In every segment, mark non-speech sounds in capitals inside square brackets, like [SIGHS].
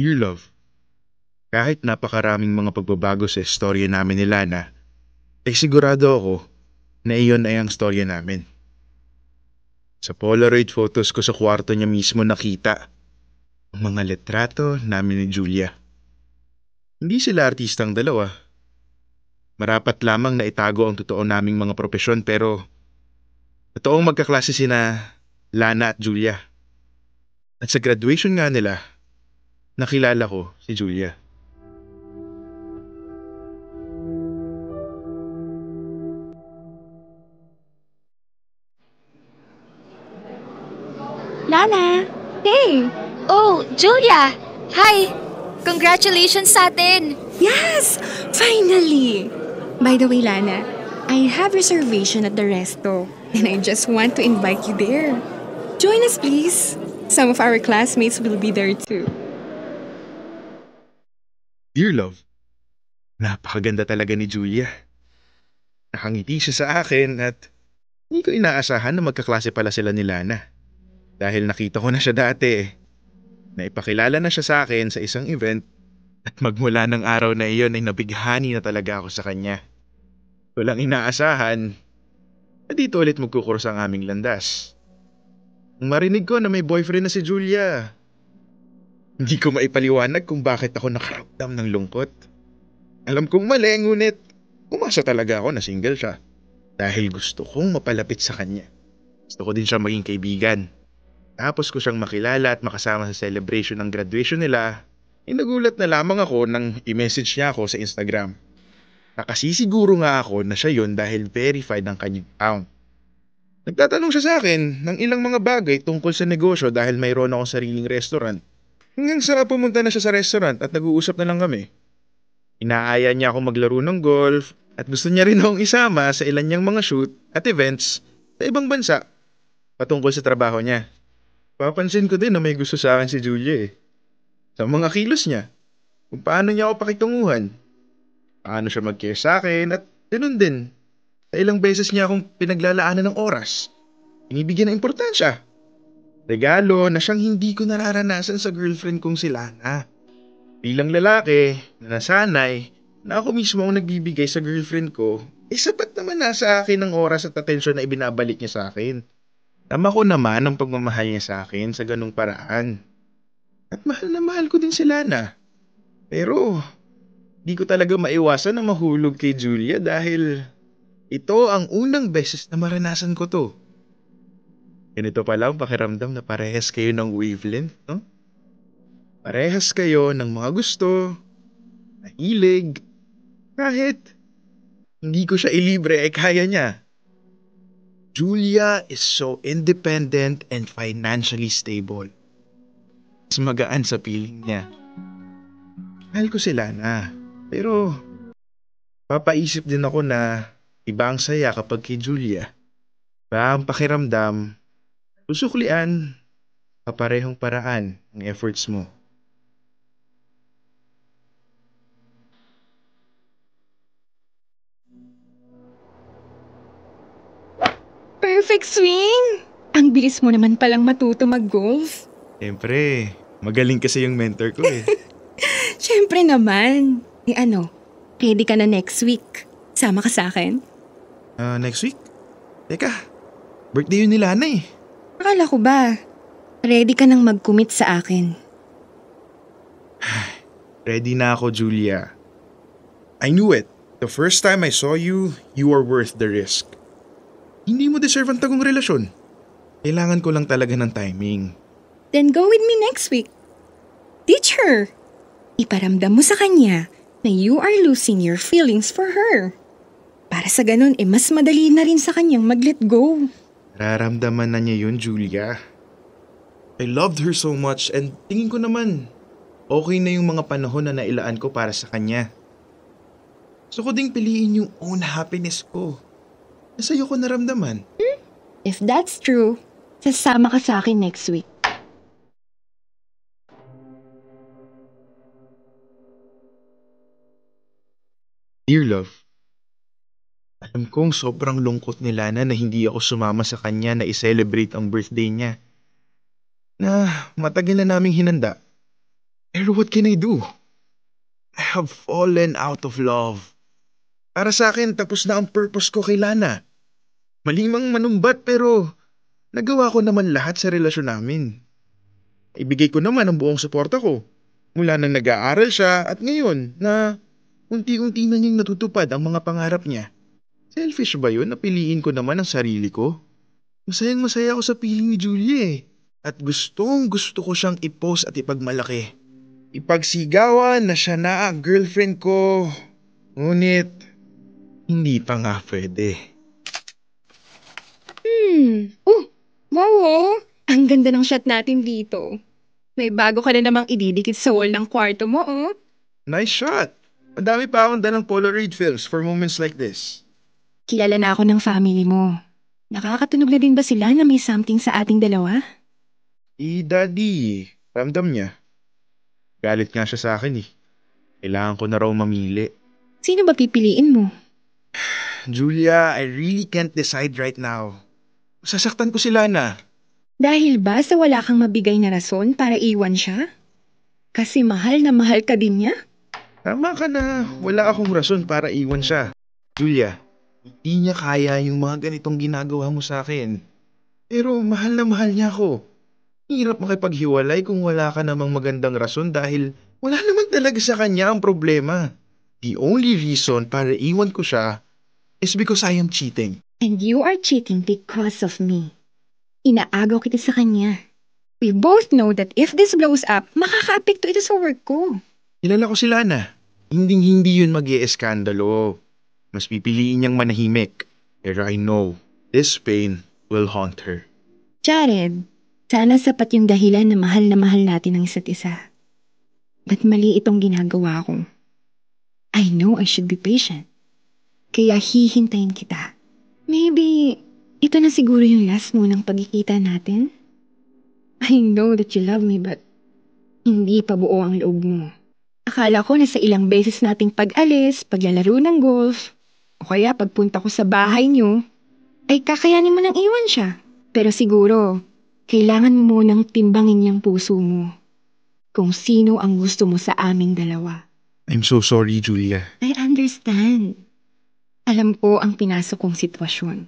Dear Love, kahit napakaraming mga pagbabago sa istorya namin ni Lana, ay sigurado ako na iyon ay ang istorya namin. Sa Polaroid photos ko sa kwarto niya mismo nakita ang mga letrato namin ni Julia. Hindi sila artistang dalawa. Marapat lamang na itago ang totoo naming mga propesyon pero totoong magkaklase sina Lana at Julia. At sa graduation nga nila, nakilala ko si Julia. Lana! Hey! Oh, Julia! Hi! Congratulations sa atin! Yes! Finally! By the way, Lana, I have reservation at the resto and I just want to invite you there. Join us, please. Some of our classmates will be there too. Your Love. Napakaganda talaga ni Julia. Nakangiti siya sa akin at hindi ko inaasahan na magkaklase pala sila ni Lana. Dahil nakita ko na siya dati. na ipakilala na siya sa akin sa isang event at magmula ng araw na iyon ay nabighani na talaga ako sa kanya. Walang inaasahan na dito ulit magkukursa ang aming landas. Marinig ko na may boyfriend na si Julia. Hindi ko maipaliwanag kung bakit ako nakaramdam ng lungkot. Alam kong mali, ngunit umasa talaga ako na single siya. Dahil gusto kong mapalapit sa kanya. Gusto ko din siya maging kaibigan. Tapos ko siyang makilala at makasama sa celebration ng graduation nila, inagulat eh, na lamang ako nang i-message niya ako sa Instagram. Nakasisiguro nga ako na siya yon dahil verified ng kanyang account. Nagtatanong siya sa akin ng ilang mga bagay tungkol sa negosyo dahil mayroon akong sariling restaurant Hanggang sa pumunta na siya sa restaurant at nag-uusap na lang kami. Inaaya niya akong maglaro ng golf at gusto niya rin akong isama sa ilan niyang mga shoot at events sa ibang bansa patungkol sa trabaho niya. Papansin ko din na may gusto sa akin si Julia eh. Sa mga kilos niya, kung paano niya ako pakitunguhan, paano siya mag-care sa akin at ganun din. Sa ilang beses niya akong pinaglalaanan ng oras, inibigyan ng importansya. Regalo na siyang hindi ko nararanasan sa girlfriend kong si Lana. Bilang lalaki na nasanay na ako mismo ang nagbibigay sa girlfriend ko, eh sapat naman nasa akin ang oras at atensyon na ibinabalik niya sa akin. Tama ko naman ang pagmamahal niya sa akin sa ganung paraan. At mahal na mahal ko din si Lana. Pero, di ko talaga maiwasan na mahulog kay Julia dahil ito ang unang beses na maranasan ko to. Ganito pa lang pakiramdam na parehas kayo ng wavelength, no? Parehas kayo ng mga gusto, nahilig, kahit hindi ko siya ilibre, eh kaya niya. Julia is so independent and financially stable. Mas magaan sa piling niya. Mahal ko sila na. Pero, papaisip din ako na iba ang saya kapag kay Julia. Iba ang pakiramdam Susuklian, kaparehong paraan ng efforts mo. Perfect swing! Ang bilis mo naman palang matuto mag-golf. Siyempre, magaling kasi yung mentor ko eh. [LAUGHS] Siyempre naman. Eh ano, ready ka na next week. Sama ka sa akin? Uh, next week? Teka, birthday yun nila na eh. Akala ko ba, ready ka nang mag-commit sa akin? [SIGHS] ready na ako, Julia. I knew it. The first time I saw you, you are worth the risk. Hindi mo deserve ang tagong relasyon. Kailangan ko lang talaga ng timing. Then go with me next week. Teach her. Iparamdam mo sa kanya na you are losing your feelings for her. Para sa ganun, eh mas madali na rin sa kanyang mag-let go. Nararamdaman na niya yun, Julia. I loved her so much and tingin ko naman, okay na yung mga panahon na nailaan ko para sa kanya. Gusto ko ding piliin yung own happiness ko. Nasa'yo ko naramdaman. If that's true, sasama ka sa akin next week. Dear love, alam kong sobrang lungkot ni Lana na hindi ako sumama sa kanya na i-celebrate ang birthday niya. Na matagal na naming hinanda. Pero what can I do? I have fallen out of love. Para sa akin, tapos na ang purpose ko kay Lana. Malimang manumbat pero nagawa ko naman lahat sa relasyon namin. Ibigay ko naman ang buong suporta ko. Mula nang nag-aaral siya at ngayon na unti-unti na niyang natutupad ang mga pangarap niya. Selfish ba yun? piliin ko naman ang sarili ko. Masayang masaya ako sa piling ni Julie eh. At gustong gusto ko siyang ipost at ipagmalaki. Ipagsigawan na siya na ang girlfriend ko. Ngunit, hindi pa nga pwede. Hmm, oh, wow oh. Ang ganda ng shot natin dito. May bago ka na namang ididikit sa wall ng kwarto mo oh. Nice shot! Madami pa akong dalang Polaroid films for moments like this. Kilala na ako ng family mo. Nakakatunog na din ba sila na may something sa ating dalawa? Eh, daddy. Ramdam niya. Galit nga siya sa akin eh. Kailangan ko na raw mamili. Sino ba pipiliin mo? [SIGHS] Julia, I really can't decide right now. Sasaktan ko sila na. Dahil ba sa wala kang mabigay na rason para iwan siya? Kasi mahal na mahal ka din niya? Tama ka na. Wala akong rason para iwan siya. Julia, hindi niya kaya yung mga ganitong ginagawa mo sa akin. Pero mahal na mahal niya ako. Hirap makipaghiwalay kung wala ka namang magandang rason dahil wala naman talaga sa kanya ang problema. The only reason para iwan ko siya is because I am cheating. And you are cheating because of me. Inaagaw kita sa kanya. We both know that if this blows up, makakaapekto ito sa work ko. Kilala ko si Lana. Hinding-hindi yun mag -i eskandalo mas pipiliin niyang manahimik. Pero I know, this pain will haunt her. Jared, sana sapat yung dahilan na mahal na mahal natin ang isa't isa. Ba't mali itong ginagawa ko? I know I should be patient. Kaya hihintayin kita. Maybe, ito na siguro yung last mo ng pagkikita natin? I know that you love me but hindi pa buo ang loob mo. Akala ko na sa ilang beses nating pag-alis, paglalaro ng golf, o kaya pagpunta ko sa bahay niyo, ay kakayanin mo nang iwan siya. Pero siguro, kailangan mo nang timbangin yung puso mo. Kung sino ang gusto mo sa aming dalawa. I'm so sorry, Julia. I understand. Alam ko ang pinasok kong sitwasyon.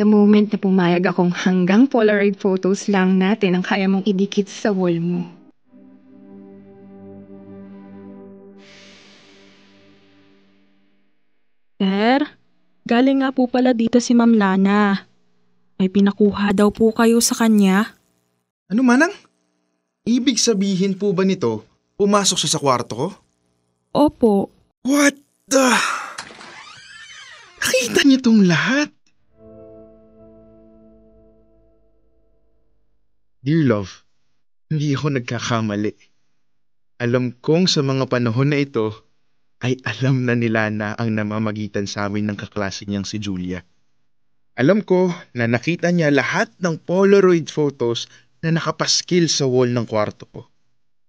The moment na pumayag akong hanggang Polaroid photos lang natin ang kaya mong idikit sa wall mo. Sir, galing nga po pala dito si Ma'am Lana. May pinakuha daw po kayo sa kanya. Ano manang? Ibig sabihin po ba nito, pumasok siya sa kwarto ko? Opo. What the... Nakita niyo tong lahat? Dear love, hindi ako nagkakamali. Alam kong sa mga panahon na ito, ay alam na nila na ang namamagitan sa amin ng kaklase niyang si Julia. Alam ko na nakita niya lahat ng Polaroid photos na nakapaskil sa wall ng kwarto ko.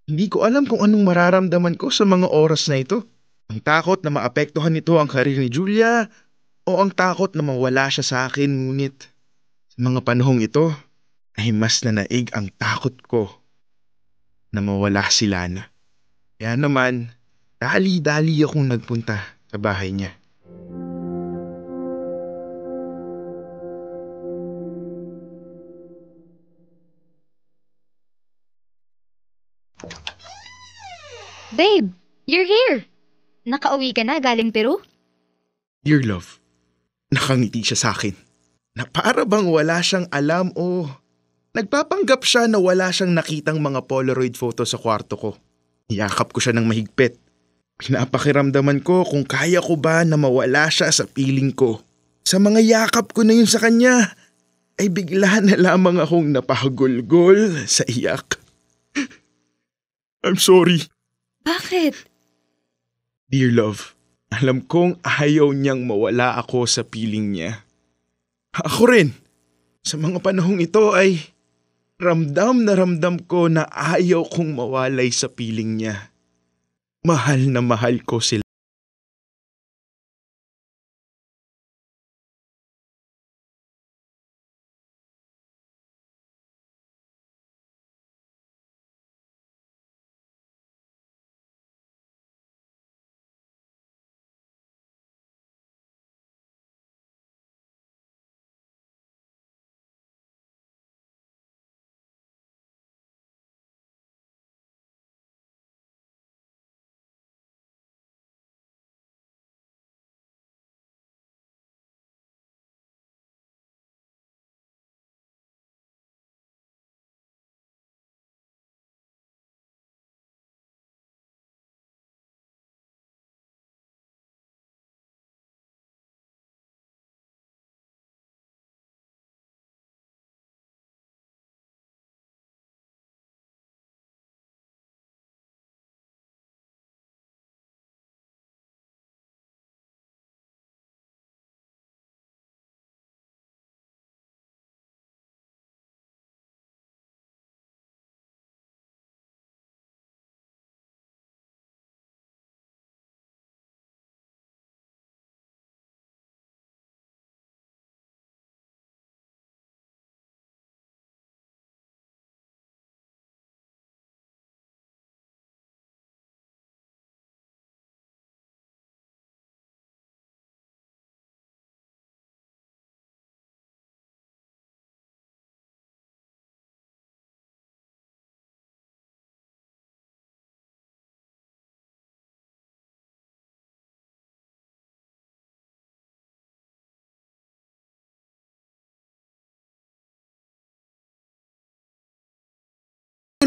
Hindi ko alam kung anong mararamdaman ko sa mga oras na ito. Ang takot na maapektuhan nito ang karir ni Julia o ang takot na mawala siya sa akin ngunit sa mga panahong ito ay mas nanaig ang takot ko na mawala si Lana. Kaya naman, Dali-dali akong nagpunta sa bahay niya. Babe, you're here! Nakauwi ka na galing Peru? Dear love, nakangiti siya sa akin. Na para bang wala siyang alam o nagpapanggap siya na wala siyang nakitang mga Polaroid photo sa kwarto ko. Yakap ko siya ng mahigpit Pinapakiramdaman ko kung kaya ko ba na mawala siya sa piling ko. Sa mga yakap ko na yun sa kanya, ay bigla na lamang akong napahagulgol sa iyak. I'm sorry. Bakit? Dear love, alam kong ayaw niyang mawala ako sa piling niya. Ako rin, sa mga panahong ito ay ramdam na ramdam ko na ayaw kong mawalay sa piling niya. Mahal na mahal ko si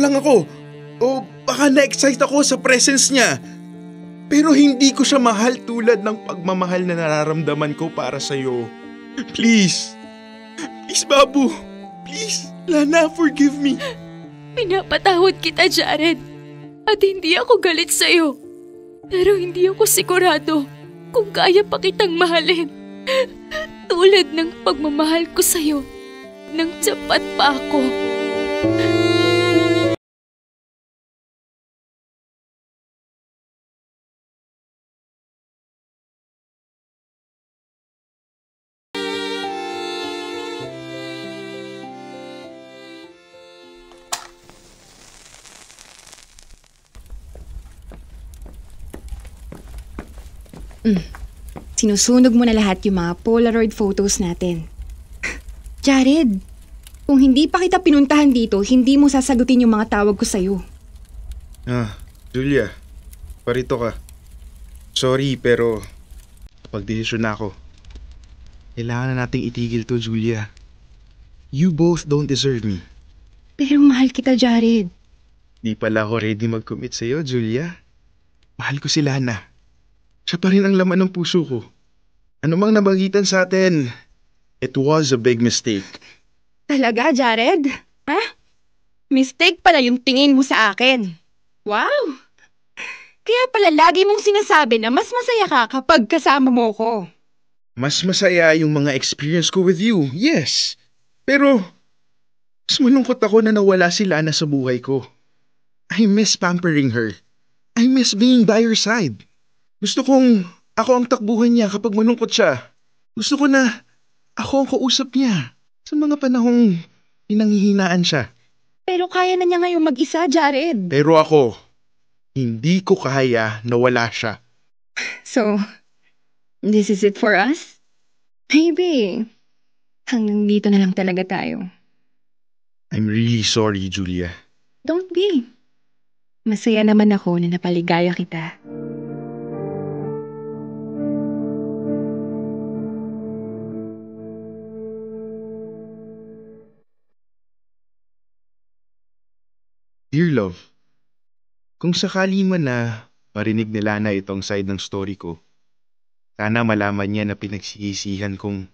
lang ako o baka na-excite ako sa presence niya. Pero hindi ko siya mahal tulad ng pagmamahal na nararamdaman ko para sa iyo. Please. Please, Babu. Please, Lana, forgive me. Pinapatawad kita, Jared. At hindi ako galit sa iyo. Pero hindi ako sigurado kung kaya pa kitang mahalin. Tulad ng pagmamahal ko sa iyo, nang sapat pa ako. Sinusunog mo na lahat yung mga Polaroid photos natin. Jared, kung hindi pa kita pinuntahan dito, hindi mo sasagutin yung mga tawag ko sa'yo. Ah, Julia, parito ka. Sorry, pero pagdesisyon na ako. Kailangan na nating itigil to, Julia. You both don't deserve me. Pero mahal kita, Jared. Di pala ako ready mag-commit sa'yo, Julia. Mahal ko sila na siya pa rin ang laman ng puso ko. Ano mang nabagitan sa atin, it was a big mistake. Talaga, Jared? Ha? Mistake pala yung tingin mo sa akin. Wow! Kaya pala lagi mong sinasabi na mas masaya ka kapag kasama mo ko. Mas masaya yung mga experience ko with you, yes. Pero, mas malungkot ako na nawala si Lana sa buhay ko. I miss pampering her. I miss being by your side. Gusto kong ako ang takbuhan niya kapag malungkot siya. Gusto ko na ako ang kausap niya sa mga panahong pinanghihinaan siya. Pero kaya na niya ngayon mag-isa, Jared. Pero ako, hindi ko kaya na wala siya. So, this is it for us? Maybe. Hanggang dito na lang talaga tayo. I'm really sorry, Julia. Don't be. Masaya naman ako na napaligaya kita. love, kung sakali man na marinig nila na itong side ng story ko, sana malaman niya na pinagsisihan kong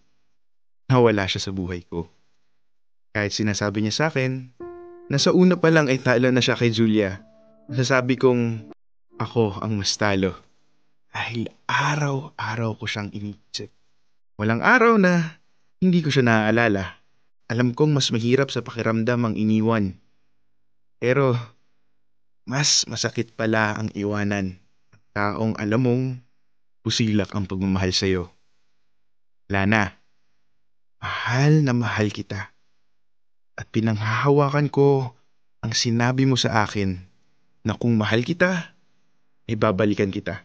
nawala siya sa buhay ko. Kahit sinasabi niya sa akin na sa una pa lang ay talo na siya kay Julia, nasasabi kong ako ang mas talo dahil araw-araw ko siyang iniisip. Walang araw na hindi ko siya naaalala. Alam kong mas mahirap sa pakiramdam ang iniwan. Pero mas masakit pala ang iwanan taong alam mong pusilak ang pagmamahal sa'yo. Lana, mahal na mahal kita at pinanghahawakan ko ang sinabi mo sa akin na kung mahal kita, ay babalikan kita.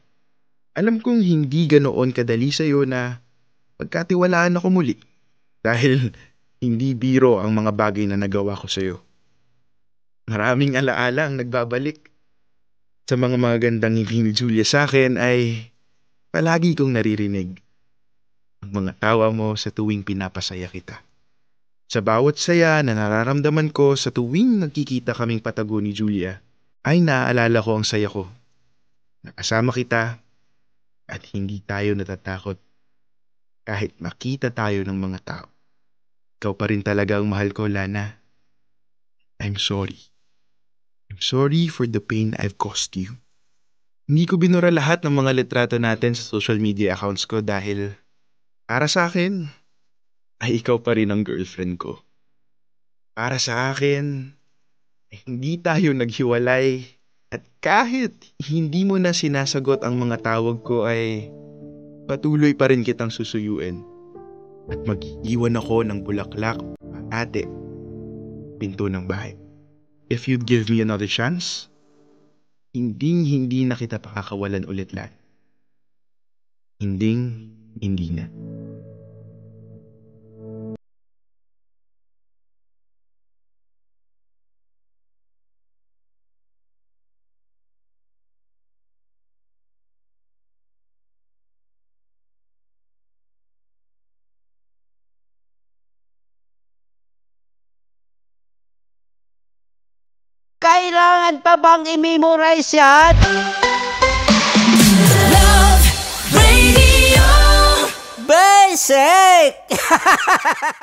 Alam kong hindi ganoon kadali sa'yo na pagkatiwalaan ako muli dahil [LAUGHS] hindi biro ang mga bagay na nagawa ko sa'yo. Maraming alaala ang nagbabalik sa mga magandang ngiti ni Julia sa akin ay palagi kong naririnig ang mga tawa mo sa tuwing pinapasaya kita. Sa bawat saya na nararamdaman ko sa tuwing nagkikita kaming patago ni Julia, ay naaalala ko ang saya ko. Nakasama kita at hindi tayo natatakot kahit makita tayo ng mga tao. Ikaw pa rin talaga ang mahal ko, Lana. I'm sorry. I'm sorry for the pain I've caused you. Hindi ko binura lahat ng mga litrato natin sa social media accounts ko dahil para sa akin, ay ikaw pa rin ang girlfriend ko. Para sa akin, ay hindi tayo naghiwalay at kahit hindi mo na sinasagot ang mga tawag ko ay patuloy pa rin kitang susuyuin at mag-iwan ako ng bulaklak ate pinto ng bahay if you'd give me another chance, hindi hindi na kita pakakawalan ulit lahat. Hinding hindi na. Kailangan pa bang i-memorize yan? Love Radio Basic! [LAUGHS]